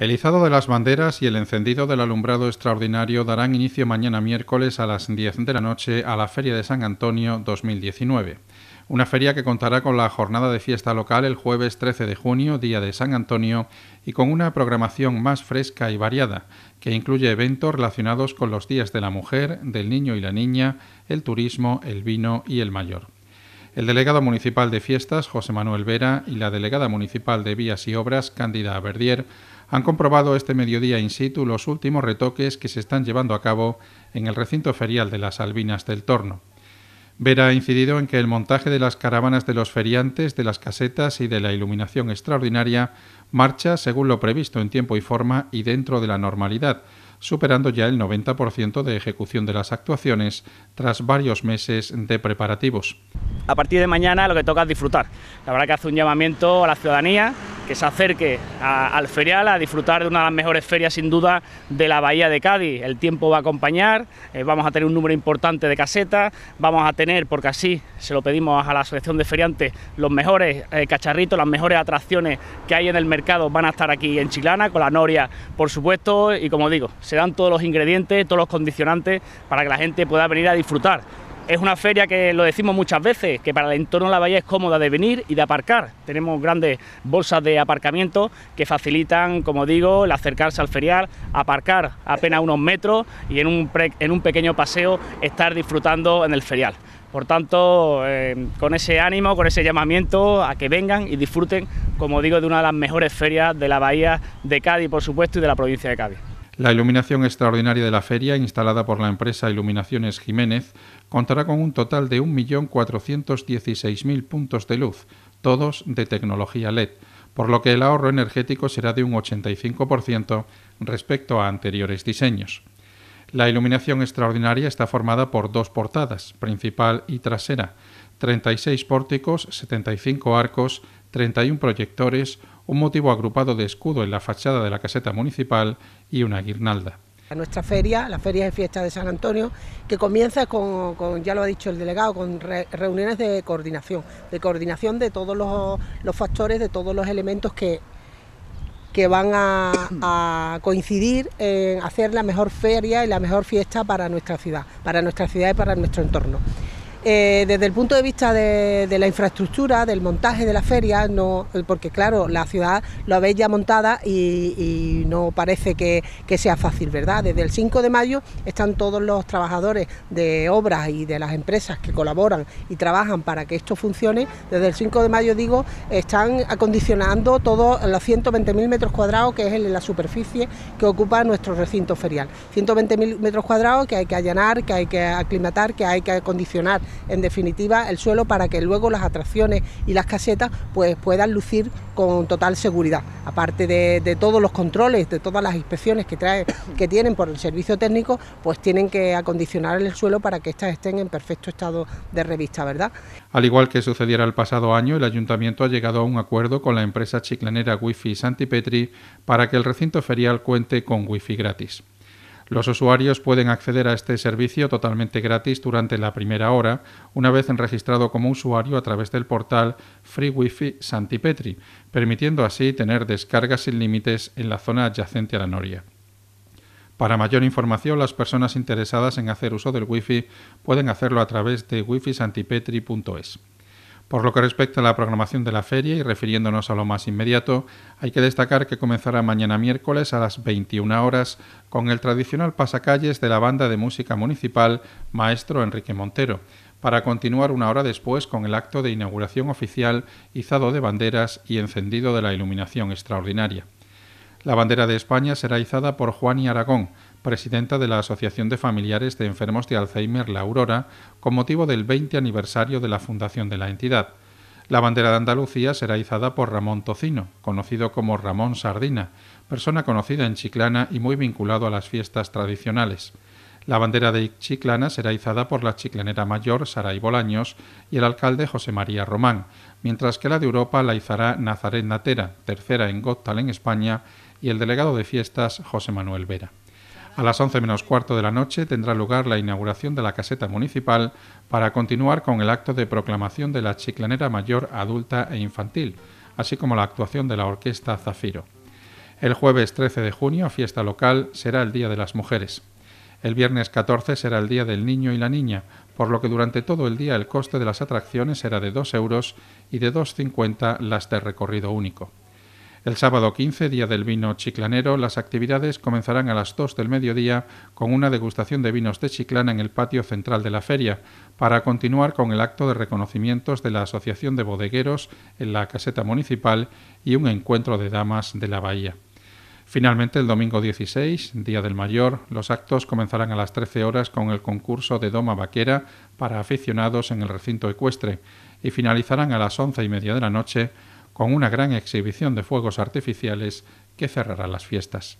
El izado de las banderas y el encendido del alumbrado extraordinario darán inicio mañana miércoles a las 10 de la noche a la Feria de San Antonio 2019. Una feria que contará con la jornada de fiesta local el jueves 13 de junio, día de San Antonio, y con una programación más fresca y variada, que incluye eventos relacionados con los días de la mujer, del niño y la niña, el turismo, el vino y el mayor. El delegado municipal de fiestas, José Manuel Vera, y la delegada municipal de Vías y Obras, Cándida Verdier, han comprobado este mediodía in situ los últimos retoques que se están llevando a cabo en el recinto ferial de las Albinas del Torno. Vera ha incidido en que el montaje de las caravanas de los feriantes, de las casetas y de la iluminación extraordinaria marcha según lo previsto en tiempo y forma y dentro de la normalidad, superando ya el 90% de ejecución de las actuaciones tras varios meses de preparativos. A partir de mañana lo que toca es disfrutar. La verdad que hace un llamamiento a la ciudadanía que se acerque al ferial a disfrutar de una de las mejores ferias sin duda de la Bahía de Cádiz. El tiempo va a acompañar, eh, vamos a tener un número importante de casetas, vamos a tener, porque así se lo pedimos a la Asociación de feriantes, los mejores eh, cacharritos, las mejores atracciones que hay en el mercado van a estar aquí en Chilana, con la noria por supuesto, y como digo, se dan todos los ingredientes, todos los condicionantes para que la gente pueda venir a disfrutar es una feria que lo decimos muchas veces, que para el entorno de la bahía es cómoda de venir y de aparcar. Tenemos grandes bolsas de aparcamiento que facilitan, como digo, el acercarse al ferial, aparcar apenas unos metros y en un, en un pequeño paseo estar disfrutando en el ferial. Por tanto, eh, con ese ánimo, con ese llamamiento a que vengan y disfruten, como digo, de una de las mejores ferias de la bahía de Cádiz, por supuesto, y de la provincia de Cádiz. La iluminación extraordinaria de la feria, instalada por la empresa Iluminaciones Jiménez, contará con un total de 1.416.000 puntos de luz, todos de tecnología LED, por lo que el ahorro energético será de un 85% respecto a anteriores diseños. La iluminación extraordinaria está formada por dos portadas, principal y trasera, 36 pórticos, 75 arcos, 31 proyectores, un motivo agrupado de escudo en la fachada de la caseta municipal y una guirnalda. A nuestra feria, la feria de fiesta de San Antonio, que comienza con, ya lo ha dicho el delegado, con reuniones de coordinación, de coordinación de todos los, factores, de todos los elementos que, que van a, a, coincidir en hacer la mejor feria y la mejor fiesta para nuestra ciudad, para nuestra ciudad y para nuestro entorno. Eh, desde el punto de vista de, la infraestructura, del montaje de la feria, no, porque claro, la ciudad lo habéis ya montada y, no parece que, que, sea fácil, ¿verdad? Desde el 5 de mayo están todos los trabajadores de obras y de las empresas que colaboran y trabajan para que esto funcione. Desde el 5 de mayo, digo, están acondicionando todos los 120.000 metros cuadrados, que es la superficie que ocupa nuestro recinto ferial. 120.000 metros cuadrados que hay que allanar, que hay que aclimatar, que hay que acondicionar en definitiva el suelo para que luego las atracciones y las casetas pues puedan lucir con total seguridad. Aparte de, todos los controles, de todas las inspecciones que que tienen por el servicio técnico, pues tienen que acondicionar el suelo para que éstas estén en perfecto estado de revista, ¿verdad? Al igual que sucediera el pasado año, el ayuntamiento ha llegado a un acuerdo con la empresa chiclanera Wifi Santipetri para que el recinto ferial cuente con wifi gratis. Los usuarios pueden acceder a este servicio totalmente gratis durante la primera hora, una vez registrado como usuario a través del portal Free Santipetri, permitiendo así tener descargas sin límites en la zona adyacente a la noria. Para mayor información, las personas interesadas en hacer uso del Wi-Fi pueden hacerlo a través de wifisantipetri.es. Por lo que respecta a la programación de la feria y refiriéndonos a lo más inmediato, hay que destacar que comenzará mañana miércoles a las 21 horas con el tradicional pasacalles de la banda de música municipal Maestro Enrique Montero, para continuar una hora después con el acto de inauguración oficial, izado de banderas y encendido de la iluminación extraordinaria. La bandera de España será izada por Juan y Aragón, presidenta de la Asociación de Familiares de Enfermos de Alzheimer La Aurora, con motivo del 20 aniversario de la fundación de la entidad. La bandera de Andalucía será izada por Ramón Tocino, conocido como Ramón Sardina, persona conocida en Chiclana y muy vinculado a las fiestas tradicionales. La bandera de Chiclana será izada por la chiclanera mayor Saray Bolaños y el alcalde José María Román, mientras que la de Europa la izará Nazaret Natera, tercera en Gottal en España, y el delegado de fiestas José Manuel Vera. A las 11 menos cuarto de la noche tendrá lugar la inauguración de la caseta municipal para continuar con el acto de proclamación de la chiclanera mayor adulta e infantil, así como la actuación de la orquesta Zafiro. El jueves 13 de junio, fiesta local, será el Día de las Mujeres. El viernes 14 será el Día del Niño y la Niña, por lo que durante todo el día el coste de las atracciones será de 2 euros y de 2,50 las de recorrido único. El sábado 15, día del vino chiclanero, las actividades comenzarán a las 2 del mediodía con una degustación de vinos de Chiclana en el patio central de la feria, para continuar con el acto de reconocimientos de la Asociación de Bodegueros en la caseta municipal y un encuentro de damas de la bahía. Finalmente, el domingo 16, Día del Mayor, los actos comenzarán a las 13 horas con el concurso de Doma Vaquera para aficionados en el recinto ecuestre y finalizarán a las 11 y media de la noche con una gran exhibición de fuegos artificiales que cerrará las fiestas.